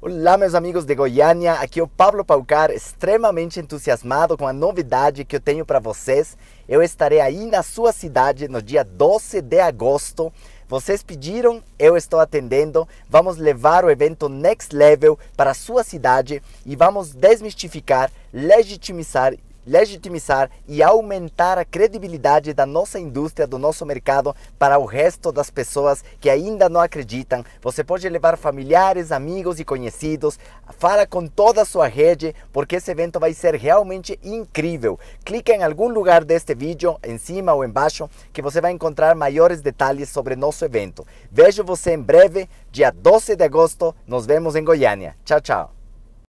Olá, meus amigos de Goiânia. Aqui é o Pablo Paucar, extremamente entusiasmado com a novidade que eu tenho para vocês. Eu estarei aí na sua cidade no dia 12 de agosto. Vocês pediram, eu estou atendendo. Vamos levar o evento Next Level para a sua cidade e vamos desmistificar, legitimizar legitimizar e aumentar a credibilidade da nossa indústria, do nosso mercado para o resto das pessoas que ainda não acreditam. Você pode levar familiares, amigos e conhecidos, fala com toda a sua rede, porque esse evento vai ser realmente incrível. Clique em algum lugar deste vídeo, em cima ou embaixo, que você vai encontrar maiores detalhes sobre nosso evento. Vejo você em breve, dia 12 de agosto. Nos vemos em Goiânia. Tchau, tchau.